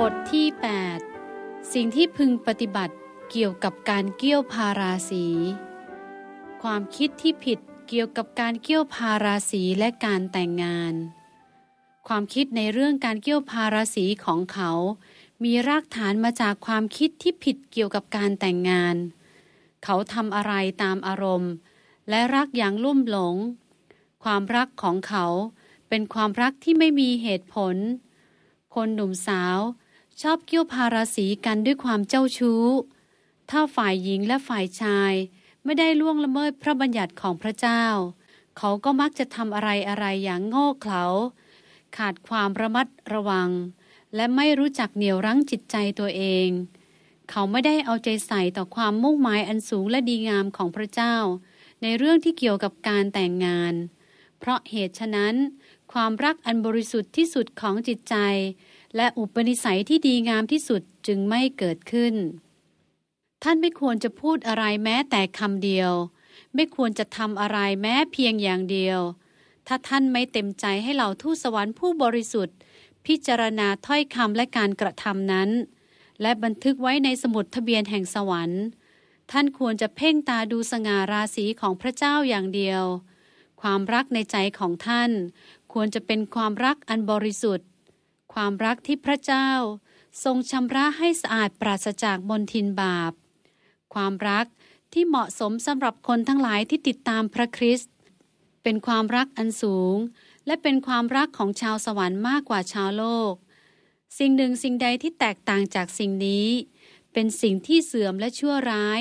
บทที่ 8 สิ่งที่พึงปฏิบัติเกี่ยวกับการเกี่ยวพาราสี ความคิดที่ผิดเกี่ยวกับการเกี่ยวพาราสีและการแต่งงาน ความคิดในเรื่องการเกี่ยวพาราสีของเขา มีรากฐานมาจากความคิดที่ผิดเกี่ยวกับการแต่งงาน เขาทำอะไรตามอารมณ์ และรักอย่างลุ่มหลง ความรักของเขาเป็นความรักที่ไม่มีเหตุผล คนหนุ่มสาวชอบเกี่ยวพาราศีกันด้วยความเจ้าชู้ ถ้าฝ่ายหญิงและฝ่ายชายไม่ได้ล่วงละเมิดพระบัญญัติของพระเจ้า เขาก็มักจะทำอะไรอะไรอย่างโง่เขลาขาดความระมัดระวัง และไม่รู้จักเหนี่ยวรั้งจิตใจตัวเอง เขาไม่ได้เอาใจใส่ต่อความมุ่งหมายอันสูงและดีงามของพระเจ้า ในเรื่องที่เกี่ยวกับการแต่งงาน เพราะเหตุฉะนั้น ความรักอันบริสุทธิ์ที่สุดของจิตใจและอุปนิสัยที่ดีงามที่สุดจึงไม่เกิดขึ้น ท่านไม่ควรจะพูดอะไรแม้แต่คำเดียว ไม่ควรจะทำอะไรแม้เพียงอย่างเดียว ถ้าท่านไม่เต็มใจให้เหล่าทูตสวรรค์ผู้บริสุทธิ์ พิจารณาถ้อยคำและการกระทำนั้น และบันทึกไว้ในสมุดทะเบียนแห่งสวรรค์ ท่านควรจะเพ่งตาดูสง่าราศีของพระเจ้าอย่างเดียว ความรักในใจของท่าน ควรจะเป็นความรักอันบริสุทธิ์ความรักที่พระเจ้าทรงชำระให้สะอาดปราศจากมนทินบาป ความรักที่เหมาะสมสำหรับคนทั้งหลายที่ติดตามพระคริสต์เป็นความรักอันสูงและเป็นความรักของชาวสวรรค์มากกว่าชาวโลก สิ่งหนึ่งสิ่งใดที่แตกต่างจากสิ่งนี้ เป็นสิ่งที่เสื่อมและชั่วร้าย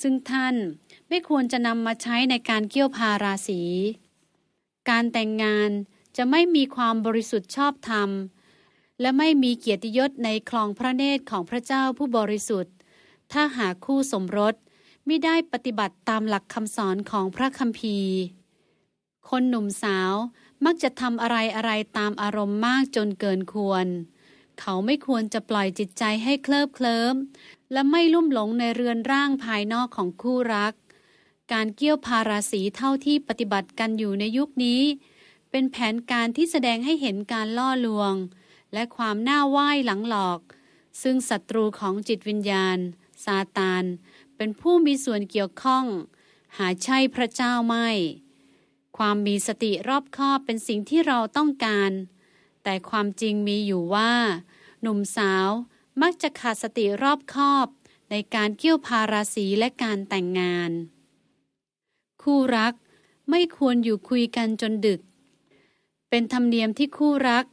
ซึ่งท่านไม่ควรจะนำมาใช้ในการเกี่ยวพาราศี การแต่งงานจะไม่มีความบริสุทธิ์ชอบธรรมและไม่มีเกียรติยศในคลองพระเนตรของพระเจ้าผู้บริสุทธิ์ ถ้าหาคู่สมรสไม่ได้ปฏิบัติตามหลักคำสอนของพระคัมภีร์ คนหนุ่มสาวมักจะทำอะไรอะไรตามอารมณ์มากจนเกินควร เขาไม่ควรจะปล่อยจิตใจให้เคลิบเคลิ้มและไม่ลุ่มหลงในเรือนร่างภายนอกของคู่รัก การเกี่ยวพาราสีเท่าที่ปฏิบัติกันอยู่ในยุคนี้ เป็นแผนการที่แสดงให้เห็นการล่อลวงและความหน้าไหว้หลังหลอก ซึ่งศัตรูของจิตวิญญาณซาตานเป็นผู้มีส่วนเกี่ยวข้อง หาใช่พระเจ้าไม่ ความมีสติรอบคอบเป็นสิ่งที่เราต้องการ แต่ความจริงมีอยู่ว่า หนุ่มสาวมักจะขาดสติรอบคอบ ในการเกี่ยวพาราศีและการแต่งงาน คู่รักไม่ควรอยู่คุยกันจนดึก เป็นธรรมเนียมที่คู่รัก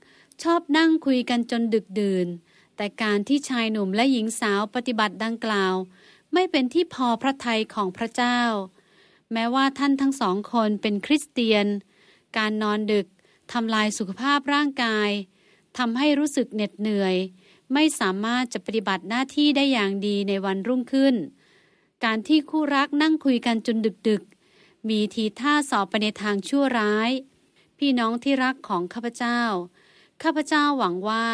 ชอบนั่งคุยกันจนดึกดื่น แต่การที่ชายหนุ่มและหญิงสาวปฏิบัติดังกล่าว ไม่เป็นที่พอพระทัยของพระเจ้า แม้ว่าท่านทั้งสองคนเป็นคริสเตียน การนอนดึกทำลายสุขภาพร่างกายทำให้รู้สึกเหน็ดเหนื่อย ไม่สามารถจะปฏิบัติหน้าที่ได้อย่างดีในวันรุ่งขึ้น การที่คู่รักนั่งคุยกันจนดึกๆมีทีท่าสอบไปในทางชั่วร้าย พี่น้องที่รักของข้าพเจ้าข้าพเจ้าหวังว่า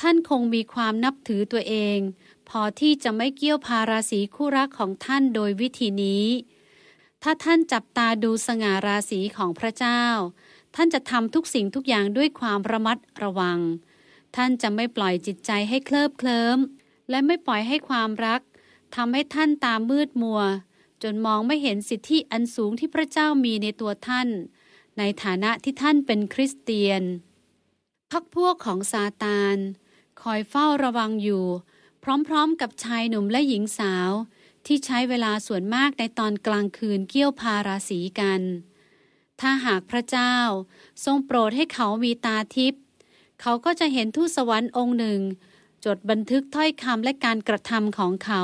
ท่านคงมีความนับถือตัวเอง พอที่จะไม่เกี่ยวพาราศีคู่รักของท่านโดยวิธีนี้ ถ้าท่านจับตาดูสง่าราศีของพระเจ้า ท่านจะทำทุกสิ่งทุกอย่างด้วยความระมัดระวัง ท่านจะไม่ปล่อยจิตใจให้เคลิบเคลิ้ม และไม่ปล่อยให้ความรักทำให้ท่านตามืดมัว จนมองไม่เห็นสิทธิอันสูงที่พระเจ้ามีในตัวท่าน ในฐานะที่ท่านเป็นคริสเตียนพักพวกของซาตานคอยเฝ้าระวังอยู่ พร้อมๆ กับชายหนุ่มและหญิงสาว ที่ใช้เวลาส่วนมากในตอนกลางคืนเกี่ยวพาราศีกัน ถ้าหากพระเจ้า ทรงโปรดให้เขามีตาทิพย์ เขาก็จะเห็นทูตสวรรค์องค์หนึ่ง จดบันทึกถ้อยคำและการกระทำของเขา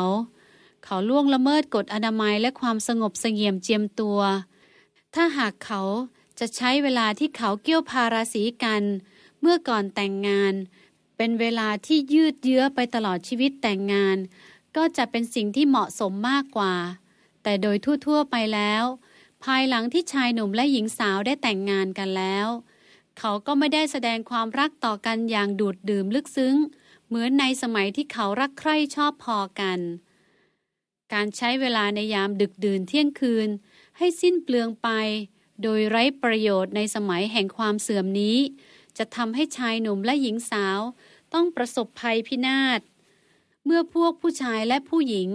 เขาล่วงละเมิดกฎอนามัยและความสงบเสงี่ยมเจียมตัว ถ้าหากเขาจะใช้เวลาที่เขาเกี่ยวพาราศีกันเมื่อก่อนแต่งงาน เป็นเวลาที่ยืดเยื้อไปตลอดชีวิตแต่งงาน ก็จะเป็นสิ่งที่เหมาะสมมากกว่า แต่โดยทั่ว ๆไปแล้ว ภายหลังที่ชายหนุ่มและหญิงสาวได้แต่งงานกันแล้ว เขาก็ไม่ได้แสดงความรักต่อกันอย่างดูดดื่มลึกซึ้ง เหมือนในสมัยที่เขารักใคร่ชอบพอกัน การใช้เวลาในยามดึกดื่นเที่ยงคืน ให้สิ้นเปลืองไป โดยไร้ประโยชน์ในสมัยแห่งความเสื่อมนี้จะทำให้ชายหนุ่มและหญิงสาว ต้องประสบภัยพินาศเมื่อพวกผู้ชายและผู้หญิง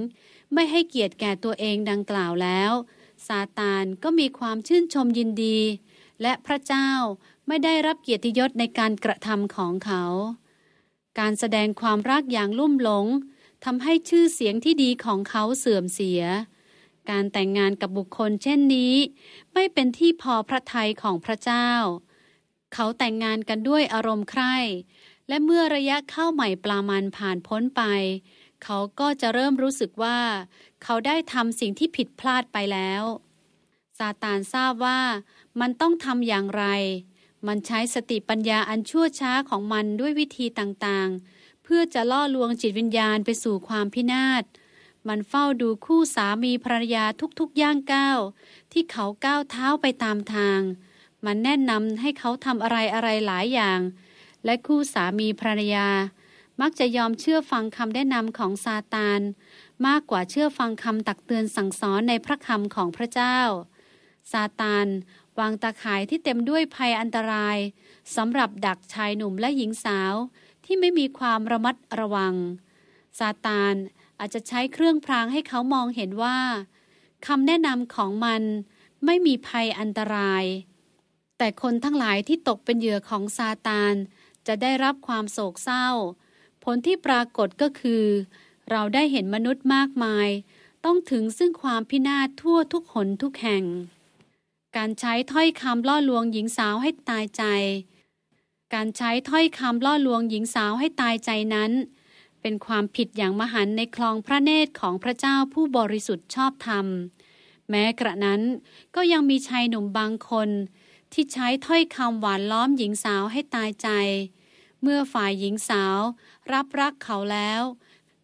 ไม่ให้เกียรติแก่ตัวเองดังกล่าวแล้วซาตานก็มีความชื่นชมยินดี และพระเจ้าไม่ได้รับเกียรติยศในการกระทำของเขา การแสดงความรักอย่างลุ่มหลงทำให้ชื่อเสียงที่ดีของเขาเสื่อมเสีย การแต่งงานกับบุคคลเช่นนี้ ไม่เป็นที่พอพระทัยของพระเจ้าเขาแต่งงานกันด้วยอารมณ์ใคร่ และเมื่อระยะเข้าใหม่ปลามันผ่านพ้นไป เขาก็จะเริ่มรู้สึกว่า เขาได้ทำสิ่งที่ผิดพลาดไปแล้ว ซาตานทราบว่า มันต้องทำอย่างไร มันใช้สติปัญญาอันชั่วช้าของมันด้วยวิธีต่างๆ เพื่อจะล่อลวงจิตวิญญาณไปสู่ความพินาศ มันเฝ้าดูคู่สามีภรรยาทุกๆ ย่างก้าว ที่เขาก้าวเท้าไปตามทางมันแนะนำให้เขาทำอะไรอะไรหลายอย่าง และคู่สามีภรรยา มักจะยอมเชื่อฟังคำแนะนำของซาตานมากกว่าเชื่อฟังคำตักเตือนสั่งสอนในพระคำของพระเจ้า ซาตานวางตาข่ายที่เต็มด้วยภัยอันตรายสำหรับดักชายหนุ่มและหญิงสาวที่ไม่มีความระมัดระวัง ซาตานอาจจะใช้เครื่องพรางให้เขามองเห็นว่าคำแนะนำของมันไม่มีภัยอันตรายแต่คนทั้งหลายที่ตกเป็นเหยื่อของซาตานจะได้รับความโศกเศร้า ผลที่ปรากฏก็คือ เราได้เห็นมนุษย์มากมาย ต้องถึงซึ่งความพินาศทั่วทุกหนทุกแห่ง การใช้ถ้อยคำล่อลวงหญิงสาวให้ตายใจ การใช้ถ้อยคำล่อลวงหญิงสาวให้ตายใจนั้น เป็นความผิดอย่างมหันในคลองพระเนตรของพระเจ้าผู้บริสุทธิ์ชอบธรรมแม้กระนั้นก็ยังมีชายหนุ่มบางคนที่ใช้ถ้อยคำหวานล้อมหญิงสาวให้ตายใจ เมื่อฝ่ายหญิงสาว รับรักเขาแล้ว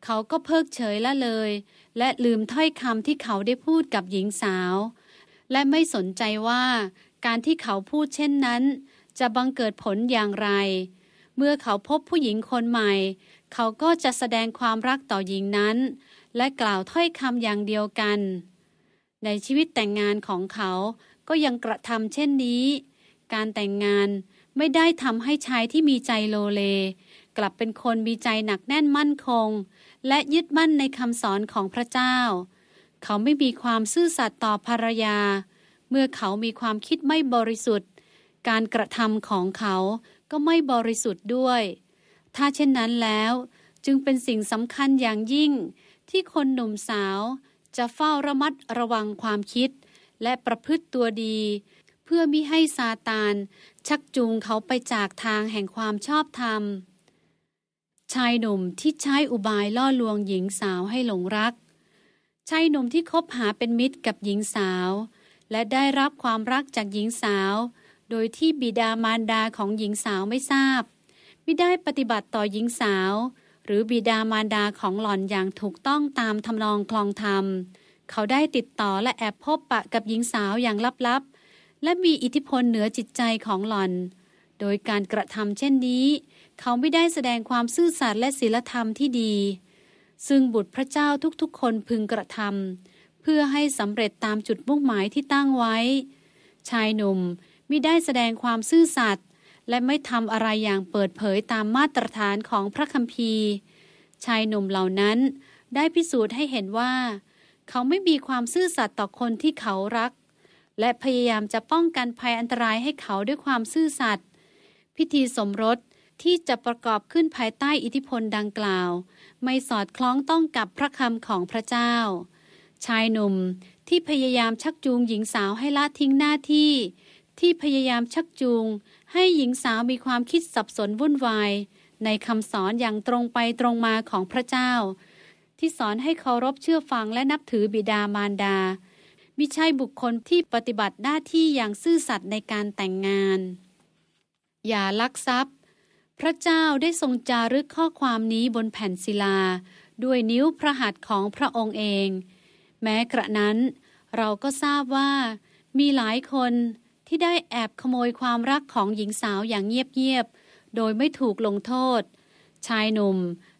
เขาก็เพิกเฉยละเลย และลืมถ้อยคำที่เขาได้พูดกับหญิงสาว และไม่สนใจว่า การที่เขาพูดเช่นนั้น จะบังเกิดผลอย่างไร เมื่อเขาพบผู้หญิงคนใหม่ เขาก็จะแสดงความรักต่อหญิงนั้น และกล่าวถ้อยคำอย่างเดียวกัน ในชีวิตแต่งงานของเขาก็ยังกระทำเช่นนี้ การแต่งงานไม่ได้ทำให้ชายที่มีใจโลเล กลับเป็นคนมีใจหนักแน่นมั่นคง และยึดมั่นในคำสอนของพระเจ้า เขาไม่มีความซื่อสัตย์ต่อภรรยา เมื่อเขามีความคิดไม่บริสุทธิ์ การกระทำของเขาก็ไม่บริสุทธิ์ด้วย ถ้าเช่นนั้นแล้วจึงเป็นสิ่งสำคัญอย่างยิ่งที่คนหนุ่มสาว จะเฝ้าระมัดระวังความคิดและประพฤติตัวดี เพื่อมิให้ซาตานชักจูงเขาไปจากทางแห่งความชอบธรรม ชายหนุ่มที่ใช้อุบายล่อลวงหญิงสาวให้หลงรักชายหนุ่มที่คบหาเป็นมิตรกับหญิงสาว และได้รับความรักจากหญิงสาว โดยที่บิดามารดาของหญิงสาวไม่ทราบไม่ได้ปฏิบัติต่อหญิงสาว หรือบิดามารดาของหล่อนอย่างถูกต้องตามทำนองคลองธรรมเขาได้ติดต่อและแอบพบปะกับหญิงสาวอย่างลับๆ และมีอิทธิพลเหนือจิตใจของหล่อน โดยการกระทำเช่นนี้ เขาไม่ได้แสดงความซื่อสัตย์และศีลธรรมที่ดี ซึ่งบุตรพระเจ้าทุกๆคนพึงกระทำเพื่อให้สำเร็จตามจุดมุ่งหมายที่ตั้งไว้ ชายหนุ่มมิได้แสดงความซื่อสัตย์และไม่ทำอะไรอย่างเปิดเผยตามมาตรฐานของพระคัมภีร์ ชายหนุ่มเหล่านั้นได้พิสูจน์ให้เห็นว่าเขาไม่มีความซื่อสัตย์ต่อคนที่เขารัก และพยายามจะป้องกันภัยอันตรายให้เขาด้วยความซื่อสัตย์พิธีสมรสที่จะประกอบขึ้นภายใต้อิทธิพลดังกล่าว ไม่สอดคล้องต้องกับพระคำของพระเจ้า ชายหนุ่มที่พยายามชักจูงหญิงสาวให้ละทิ้งหน้าที่ ที่พยายามชักจูงให้หญิงสาวมีความคิดสับสนวุ่นวายในคำสอนอย่างตรงไปตรงมาของพระเจ้าที่สอนให้เคารพเชื่อฟังและนับถือบิดามารดา มิใช่บุคคลที่ปฏิบัติหน้าที่อย่างซื่อสัตย์ในการแต่งงาน อย่าลักทรัพย์ พระเจ้าได้ทรงจารึกข้อความนี้บนแผ่นศิลา ด้วยนิ้วพระหัตถ์ของพระองค์เอง แม้กระนั้นเราก็ทราบว่า มีหลายคนที่ได้แอบขโมยความรักของหญิงสาวอย่างเงียบ ๆ โดยไม่ถูกลงโทษ ชายหนุ่ม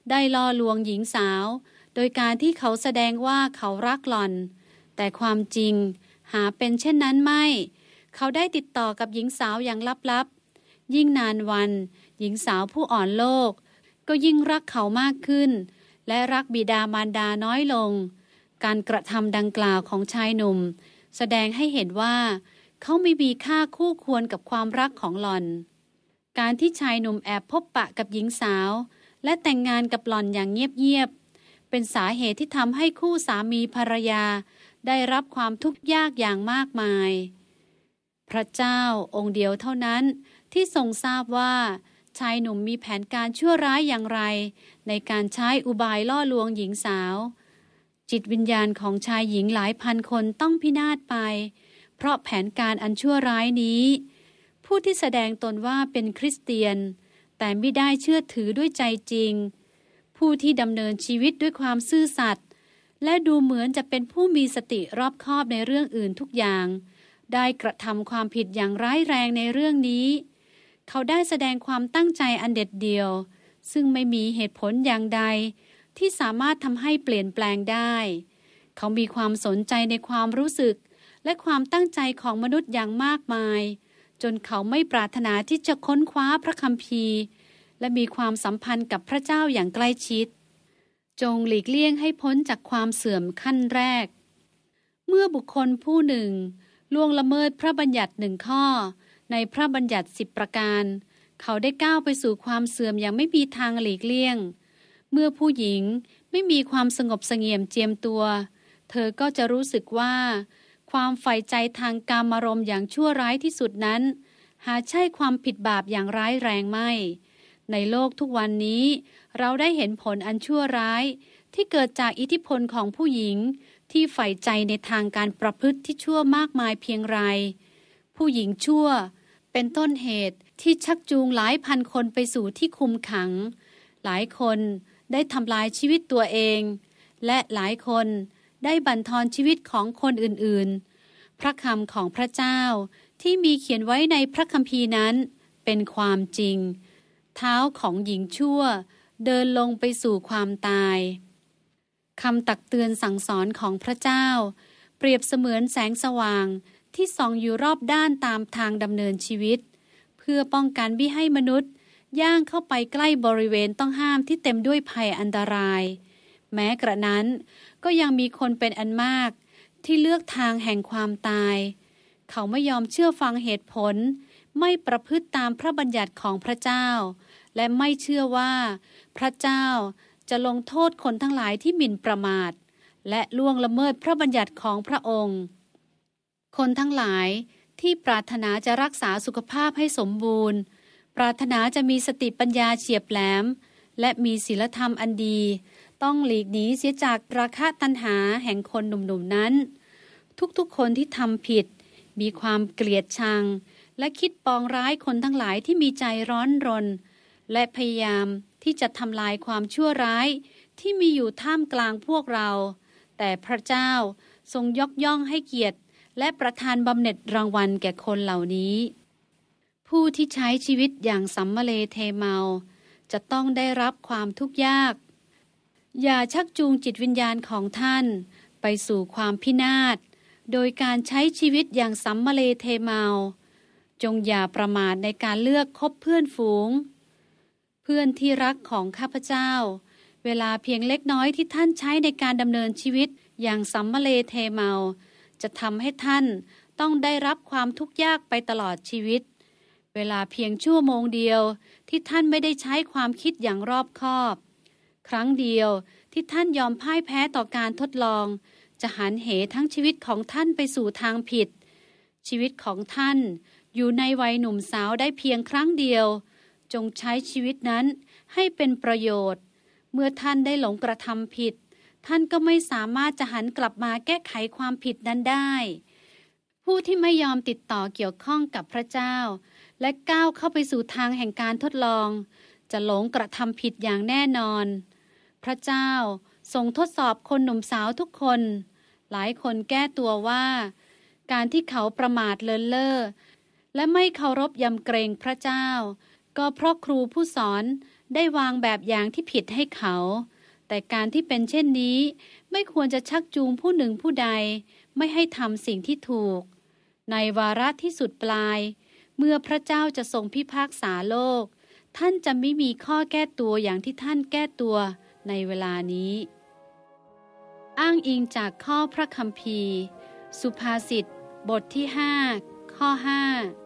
ได้ล่อลวงหญิงสาวโดยการที่เขาแสดงว่าเขารักหล่อน แต่ความจริงหาเป็นเช่นนั้นไม่ เขาได้ติดต่อกับหญิงสาวอย่างลับๆ ยิ่งนานวัน หญิงสาวผู้อ่อนโลก ก็ยิ่งรักเขามากขึ้น และรักบิดามารดาน้อยลง การกระทำดังกล่าวของชายหนุ่ม แสดงให้เห็นว่า เขาไม่มีค่าคู่ควรกับความรักของหล่อน การที่ชายหนุ่มแอบพบปะกับหญิงสาว และแต่งงานกับหล่อนอย่างเงียบๆเป็นสาเหตุที่ทำให้คู่สามีภรรยา ได้รับความทุกข์ยากอย่างมากมาย พระเจ้าองค์เดียวเท่านั้นที่ทรงทราบว่า ชายหนุ่มมีแผนการชั่วร้ายอย่างไร ในการใช้อุบายล่อลวงหญิงสาว จิตวิญญาณของชายหญิงหลายพันคนต้องพินาศไป เพราะแผนการอันชั่วร้ายนี้ ผู้ที่แสดงตนว่าเป็นคริสเตียน แต่ไม่ได้เชื่อถือด้วยใจจริงผู้ที่ดำเนินชีวิตด้วยความซื่อสัตย์และดูเหมือนจะเป็นผู้มีสติรอบคอบในเรื่องอื่นทุกอย่าง ได้กระทำความผิดอย่างร้ายแรงในเรื่องนี้ เขาได้แสดงความตั้งใจอันเด็ดเดียว ซึ่งไม่มีเหตุผลอย่างใด ที่สามารถทำให้เปลี่ยนแปลงได้ เขามีความสนใจในความรู้สึก และความตั้งใจของมนุษย์อย่างมากมาย จนเขาไม่ปรารถนาที่จะค้นคว้าพระคัมภีร์และมีความสัมพันธ์กับพระเจ้าอย่างใกล้ชิด จงหลีกเลี่ยงให้พ้นจากความเสื่อมขั้นแรก เมื่อบุคคลผู้หนึ่งล่วงละเมิดพระบัญญัติหนึ่งข้อ ในพระบัญญัติสิบประการ เขาได้ก้าวไปสู่ความเสื่อมอย่างไม่มีทางหลีกเลี่ยง เมื่อผู้หญิงไม่มีความสงบเสงี่ยมเจียมตัว เธอก็จะรู้สึกว่า ความใฝ่ใจทางการมารมอย่างชั่วร้ายที่สุดนั้น หาใช่ความผิดบาปอย่างร้ายแรงไม่ในโลกทุกวันนี้ เราได้เห็นผลอันชั่วร้ายที่เกิดจากอิทธิพลของผู้หญิงที่ใฝ่ใจในทางการประพฤติที่ชั่วมากมายเพียงไร ผู้หญิงชั่วเป็นต้นเหตุที่ชักจูงหลายพันคนไปสู่ที่คุมขัง หลายคนได้ทำลายชีวิตตัวเอง และหลายคนได้บั่นทอนชีวิตของคนอื่นๆ พระคำของพระเจ้าที่มีเขียนไว้ในพระคัมภีร์นั้นเป็นความจริงเท้าของหญิงชั่ว เดินลงไปสู่ความตายคำตักเตือนสั่งสอนของพระเจ้า เปรียบเสมือนแสงสว่างที่ส่องอยู่รอบด้านตามทางดำเนินชีวิต เพื่อป้องกันวิให้มนุษย์ ย่างเข้าไปใกล้บริเวณต้องห้ามที่เต็มด้วยภัยอันตราย แม้กระนั้นก็ยังมีคนเป็นอันมากที่เลือกทางแห่งความตาย เขาไม่ยอมเชื่อฟังเหตุผลไม่ประพฤติตามพระบัญญัติของพระเจ้า และไม่เชื่อว่า พระเจ้าจะลงโทษคนทั้งหลายที่หมิ่นประมาท และล่วงละเมิดพระบัญญัติของพระองค์ คนทั้งหลายที่ปรารถนาจะรักษาสุขภาพให้สมบูรณ์ ปรารถนาจะมีสติปัญญาเฉียบแหลม และมีศีลธรรมอันดี ต้องหลีกหนีเสียจากราคะตัณหาแห่งคนหนุ่มๆนนั้น ทุกๆคนที่ทำผิด มีความเกลียดชังและคิดปองร้ายคนทั้งหลายที่มีใจร้อนรน และพยายามที่จะทำลายความชั่วร้ายที่มีอยู่ท่ามกลางพวกเรา แต่พระเจ้าทรงยกย่องให้เกียรติ และประทานบำเหน็จรางวัลแก่คนเหล่านี้ ผู้ที่ใช้ชีวิตอย่างสัมมเลเทเมา จะต้องได้รับความทุกข์ยาก อย่าชักจูงจิตวิญญาณของท่าน ไปสู่ความพินาศโดยการใช้ชีวิตอย่างสัมมเลเทเมาจงอย่าประมาทในการเลือกคบเพื่อนฝูง เพื่อนที่รักของข้าพเจ้า เวลาเพียงเล็กน้อยที่ท่านใช้ในการดำเนินชีวิตอย่างสัมมเลเทเมา จะทำให้ท่านต้องได้รับความทุกข์ยากไปตลอดชีวิต เวลาเพียงชั่วโมงเดียวที่ท่านไม่ได้ใช้ความคิดอย่างรอบคอบ ครั้งเดียวที่ท่านยอมพ่ายแพ้ต่อการทดลอง จะหันเหทั้งชีวิตของท่านไปสู่ทางผิด ชีวิตของท่านอยู่ในวัยหนุ่มสาวได้เพียงครั้งเดียว จงใช้ชีวิตนั้นให้เป็นประโยชน์ เมื่อท่านได้หลงกระทำผิด ท่านก็ไม่สามารถจะหันกลับมาแก้ไขความผิดนั้นได้ ผู้ที่ไม่ยอมติดต่อเกี่ยวข้องกับพระเจ้า และก้าวเข้าไปสู่ทางแห่งการทดลอง จะหลงกระทำผิดอย่างแน่นอน พระเจ้าทรงทดสอบคนหนุ่มสาวทุกคน หลายคนแก้ตัวว่า การที่เขาประมาทเลินเล่อและไม่เคารพยำเกรงพระเจ้า ก็เพราะครูผู้สอนได้วางแบบอย่างที่ผิดให้เขา แต่การที่เป็นเช่นนี้ไม่ควรจะชักจูงผู้หนึ่งผู้ใด ไม่ให้ทำสิ่งที่ถูก ในวาระที่สุดปลาย เมื่อพระเจ้าจะทรงพิพากษาโลก ท่านจะไม่มีข้อแก้ตัวอย่างที่ท่านแก้ตัวในเวลานี้ อ้างอิงจากข้อพระคัมภีร์ สุภาษิตบทที่5ข้อ5